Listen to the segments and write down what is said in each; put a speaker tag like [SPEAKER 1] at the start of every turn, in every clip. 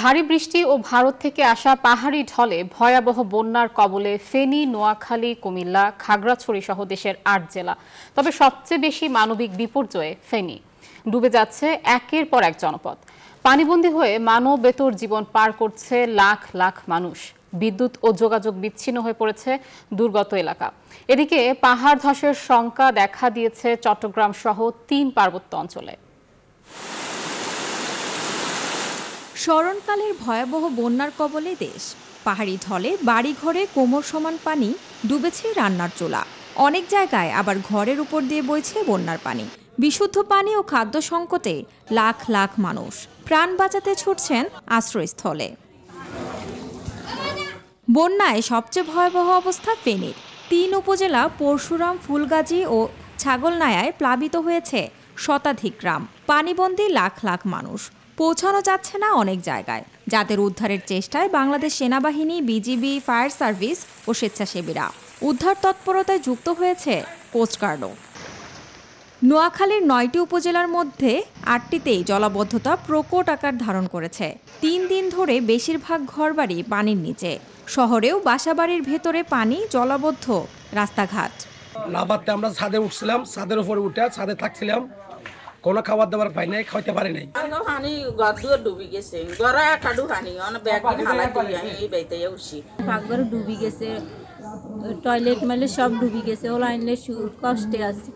[SPEAKER 1] ভারী বৃষ্টি ও ভারত থেকে আসা পাহাড়ি ঢলে ভয়াবহ বন্যার কবলে ফেনী নোয়াখালী কুমিল্লা খাগড়াছড়ি সহ দেশের আট জেলা তবে সবচেয়ে বেশি মানবিক বিপর্যয়ে ফেনী ডুবে যাচ্ছে একের পর এক জনপদ পানিবন্দী হয়ে মানবেতর জীবন পার করছে লাখ লাখ মানুষ বিদ্যুৎ ও যোগাযোগ বিচ্ছিন্ন হয়ে পড়েছে দুর্গত এলাকা এদিকে পাহাড় ধসের শঙ্কা দেখা দিয়েছে চট্টগ্রাম সহ তিন পার্বত্য অঞ্চলে
[SPEAKER 2] স্মরণকালের ভয়াবহ বন্যার কবলে দেশ পাহাড়ি ঢলে বাড়িঘরে কোমর সমান পানি ডুবেছে রান্নার চোলা অনেক জায়গায় আবার ঘরের উপর দিয়ে বইছে বন্যার পানি বিশুদ্ধ পানি ও খাদ্য সংকটে লাখ লাখ মানুষ প্রাণ বাঁচাতে ছুটছেন আশ্রয়স্থলে বন্যায় সবচেয়ে ভয়াবহ অবস্থা ফেনীর তিন উপজেলা পরশুরাম ফুলগাজী ও ছাগলনায়ায় প্লাবিত হয়েছে শতাধিক গ্রাম পানিবন্দী লাখ লাখ মানুষ পৌঁছানো যাচ্ছে না অনেক জায়গায় যাদের উদ্ধারের চেষ্টায় বাংলাদেশ সেনাবাহিনী বিজিবি ফায়ার সার্ভিস ও স্বেচ্ছাসেবীরা উদ্ধার তৎপরতায় যুক্ত হয়েছে কোস্টগার্ডও নোয়াখালীর নয়টি উপজেলার মধ্যে আটটিতেই জলাবদ্ধতা প্রকট আকার ধারণ করেছে তিন দিন ধরে বেশিরভাগ ঘরবাড়ি পানির নিচে শহরেও বাসাবাড়ির ভেতরে পানি জলাবদ্ধ রাস্তাঘাট
[SPEAKER 1] না আমরা ছাদে উঠছিলাম ছাদের উপরে উঠে ছাদে থাকছিলাম কোনো খাবার দাবার পাই নাই খাইতে পারে নাই হানি গদুয়ে ডুবি গেছে গড়া একটা আমি এই বাইতে ডুবি গেছে
[SPEAKER 2] টয়লেট মেলে সব ডুবি গেছে ও লাইনলে কষ্টে আছে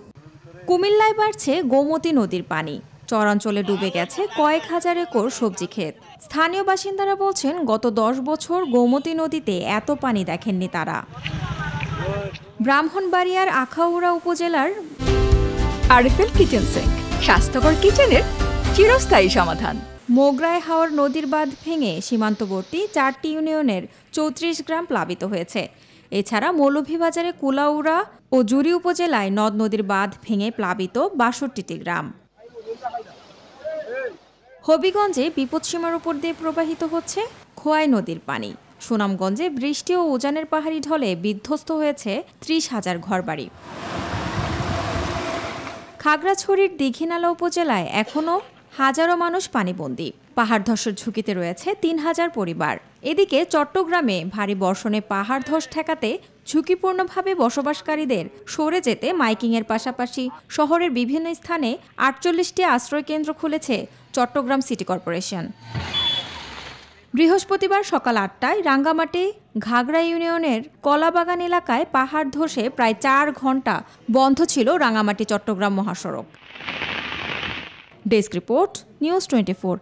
[SPEAKER 2] কুমিল্লায় বাড়ছে গোমতী নদীর পানি চরাঞ্চলে ডুবে গেছে কয়েক হাজার একর সবজি ক্ষেত স্থানীয় বাসিন্দারা বলছেন গত দশ বছর গোমতী নদীতে এত পানি দেখেননি তারা ব্রাহ্মণবাড়িয়ার আখাউড়া উপজেলার আরিফেল কিচেন স্বাস্থ্যকর কিচেনের চিরস্থায়ী সমাধান মোগরায় হাওর নদীর বাঁধ ভেঙে সীমান্তবর্তী চারটি ইউনিয়নের চৌত্রিশ গ্রাম প্লাবিত হয়েছে এছাড়া মৌলভীবাজারে কুলাউড়া ও জুরি উপজেলায় নদ নদীর বাঁধ ভেঙে প্লাবিত বাষট্টিটি গ্রাম হবিগঞ্জে বিপদসীমার উপর দিয়ে প্রবাহিত হচ্ছে খোয়াই নদীর পানি সুনামগঞ্জে বৃষ্টি ও উজানের পাহাড়ি ঢলে বিধ্বস্ত হয়েছে ত্রিশ হাজার ঘরবাড়ি খাগড়াছড়ির দীঘিনালা উপজেলায় এখনও হাজারো মানুষ পানিবন্দী পাহাড় ধসের ঝুঁকিতে রয়েছে তিন হাজার পরিবার এদিকে চট্টগ্রামে ভারী বর্ষণে পাহাড় ধস ঠেকাতে ঝুঁকিপূর্ণভাবে বসবাসকারীদের সরে যেতে মাইকিংয়ের পাশাপাশি শহরের বিভিন্ন স্থানে আটচল্লিশটি আশ্রয়কেন্দ্র খুলেছে চট্টগ্রাম সিটি কর্পোরেশন বৃহস্পতিবার সকাল আটটায় রাঙ্গামাটি ঘাগড়া ইউনিয়নের কলাবাগান এলাকায় পাহাড় ধসে প্রায় চার ঘন্টা বন্ধ ছিল রাঙ্গামাটি চট্টগ্রাম মহাসড়ক ডেস্ক রিপোর্ট নিউজ টোয়েন্টি